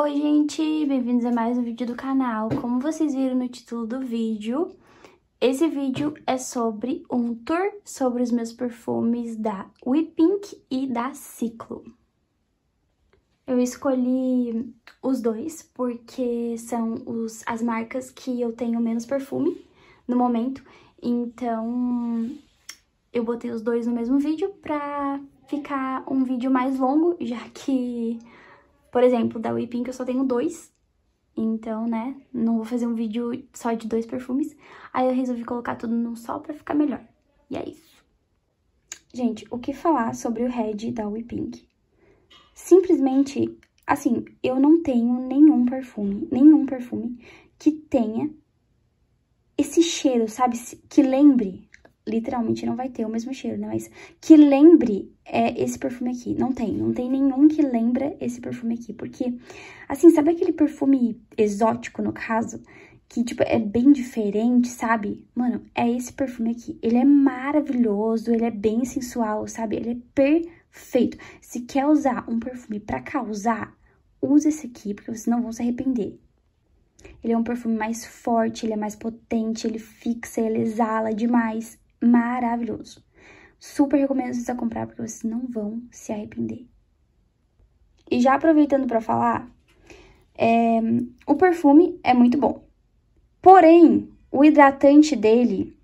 Oi gente, bem-vindos a mais um vídeo do canal. Como vocês viram no título do vídeo, esse vídeo é sobre um tour sobre os meus perfumes da We Pink e da Ciclo. Eu escolhi os dois porque são os, as marcas que eu tenho menos perfume no momento, então eu botei os dois no mesmo vídeo pra ficar um vídeo mais longo, já que por exemplo, da Whipping eu só tenho dois, então, né, não vou fazer um vídeo só de dois perfumes. Aí eu resolvi colocar tudo num só pra ficar melhor. E é isso. Gente, o que falar sobre o Red da Whipping? Simplesmente, assim, eu não tenho nenhum perfume, nenhum perfume que tenha esse cheiro, sabe? Que lembre literalmente não vai ter o mesmo cheiro, né? Mas que lembre é, esse perfume aqui. Não tem, não tem nenhum que lembra esse perfume aqui. Porque, assim, sabe aquele perfume exótico, no caso? que, tipo, é bem diferente, sabe? Mano, é esse perfume aqui. Ele é maravilhoso, ele é bem sensual, sabe? Ele é perfeito. Se quer usar um perfume pra causar, usa esse aqui, porque vocês não vão se arrepender. Ele é um perfume mais forte, ele é mais potente, ele fixa, ele exala demais maravilhoso. Super recomendo vocês a comprar porque vocês não vão se arrepender. E já aproveitando para falar, é, o perfume é muito bom. Porém, o hidratante dele,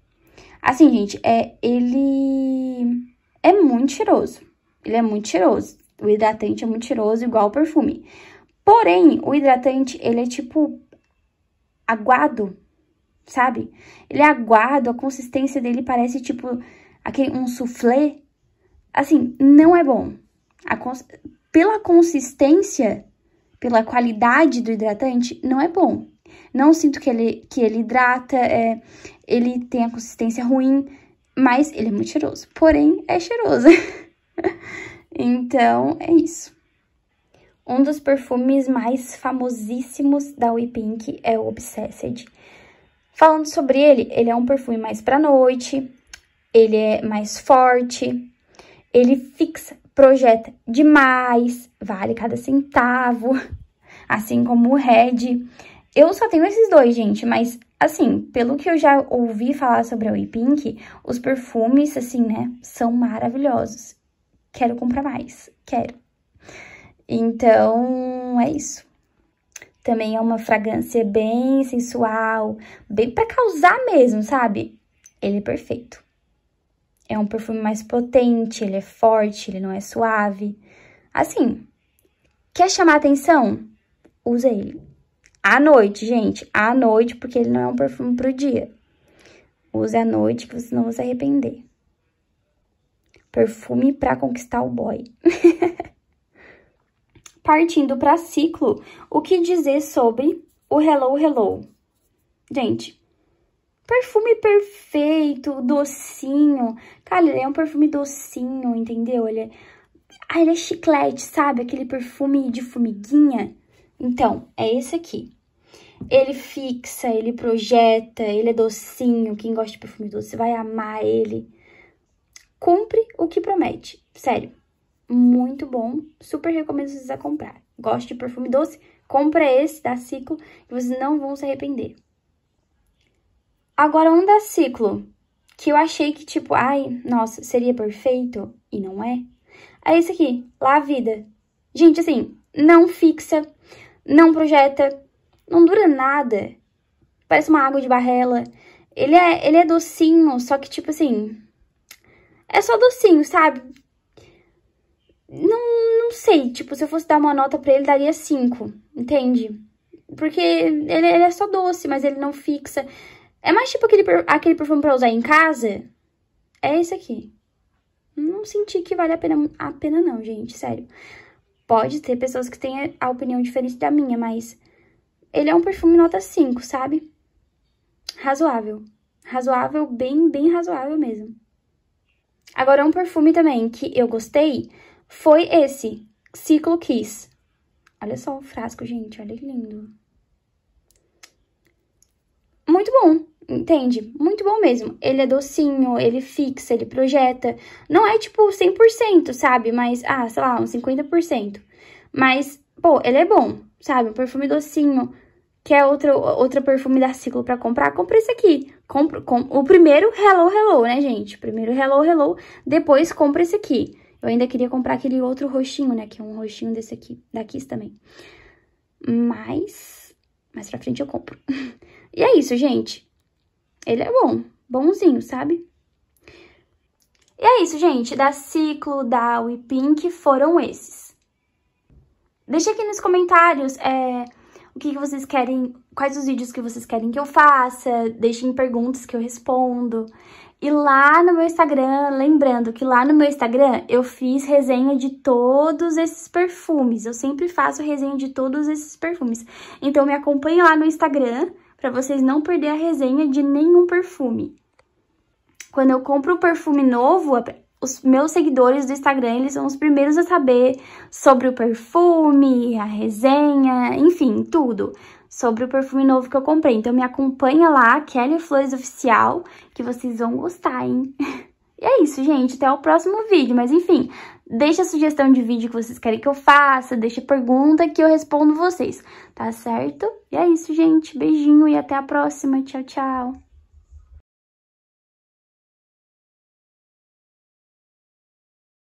assim, gente, é ele é muito cheiroso. Ele é muito cheiroso. O hidratante é muito cheiroso, igual o perfume. Porém, o hidratante, ele é tipo aguado, sabe? Ele é aguado, a consistência dele parece tipo aquele, um soufflé. Assim, não é bom. Cons pela consistência, pela qualidade do hidratante, não é bom. Não sinto que ele, que ele hidrata, é, ele tem a consistência ruim, mas ele é muito cheiroso. Porém, é cheiroso. então, é isso. Um dos perfumes mais famosíssimos da We Pink é o Obsessed. Falando sobre ele, ele é um perfume mais pra noite, ele é mais forte, ele fixa, projeta demais, vale cada centavo, assim como o Red. Eu só tenho esses dois, gente, mas assim, pelo que eu já ouvi falar sobre a We Pink, os perfumes, assim, né, são maravilhosos. Quero comprar mais, quero. Então, é isso. Também é uma fragrância bem sensual, bem para causar mesmo, sabe? Ele é perfeito. É um perfume mais potente, ele é forte, ele não é suave. Assim, quer chamar atenção? Usa ele. À noite, gente, à noite, porque ele não é um perfume pro dia. Use à noite que você não vai se arrepender. Perfume para conquistar o boy. Partindo para ciclo, o que dizer sobre o Hello Hello? Gente, perfume perfeito, docinho. Cara, ele é um perfume docinho, entendeu? Ele é, ah, ele é chiclete, sabe? Aquele perfume de formiguinha. Então, é esse aqui. Ele fixa, ele projeta, ele é docinho. Quem gosta de perfume doce vai amar ele. Cumpre o que promete, sério muito bom, super recomendo vocês a comprar. Gosto de perfume doce? Compra esse da Ciclo e vocês não vão se arrepender. Agora, um da Ciclo, que eu achei que, tipo, ai, nossa, seria perfeito, e não é, é esse aqui, La Vida. Gente, assim, não fixa, não projeta, não dura nada. Parece uma água de barrela. Ele é, ele é docinho, só que, tipo assim, é só docinho, sabe? Não, não sei, tipo, se eu fosse dar uma nota pra ele, daria 5, entende? Porque ele, ele é só doce, mas ele não fixa. É mais tipo aquele, aquele perfume pra usar em casa. É esse aqui. Não senti que vale a pena, a pena não, gente, sério. Pode ter pessoas que tenham a opinião diferente da minha, mas... Ele é um perfume nota 5, sabe? Razoável. Razoável, bem, bem razoável mesmo. Agora, um perfume também que eu gostei foi esse, Ciclo Kiss. Olha só o frasco, gente, olha que lindo. Muito bom, entende? Muito bom mesmo. Ele é docinho, ele fixa, ele projeta. Não é, tipo, 100%, sabe? Mas, ah, sei lá, uns 50%. Mas, pô, ele é bom, sabe? Um perfume docinho. Quer outro, outro perfume da Ciclo pra comprar? Compra esse aqui. Compra, com, o primeiro, Hello Hello, né, gente? Primeiro Hello Hello, depois compra esse aqui. Eu ainda queria comprar aquele outro roxinho, né? Que é um roxinho desse aqui, da Kiss também. Mas, mais pra frente eu compro. e é isso, gente. Ele é bom, bonzinho, sabe? E é isso, gente. Da Ciclo, da We Pink foram esses. Deixa aqui nos comentários, é o que, que vocês querem, quais os vídeos que vocês querem que eu faça, deixem perguntas que eu respondo. E lá no meu Instagram, lembrando que lá no meu Instagram eu fiz resenha de todos esses perfumes. Eu sempre faço resenha de todos esses perfumes. Então me acompanhe lá no Instagram para vocês não perder a resenha de nenhum perfume. Quando eu compro um perfume novo, os meus seguidores do Instagram, eles são os primeiros a saber sobre o perfume, a resenha, enfim, tudo sobre o perfume novo que eu comprei. Então me acompanha lá, Kelly Flores Oficial, que vocês vão gostar, hein? E é isso, gente. Até o próximo vídeo. Mas, enfim, deixa a sugestão de vídeo que vocês querem que eu faça, deixa pergunta que eu respondo vocês, tá certo? E é isso, gente. Beijinho e até a próxima. Tchau, tchau.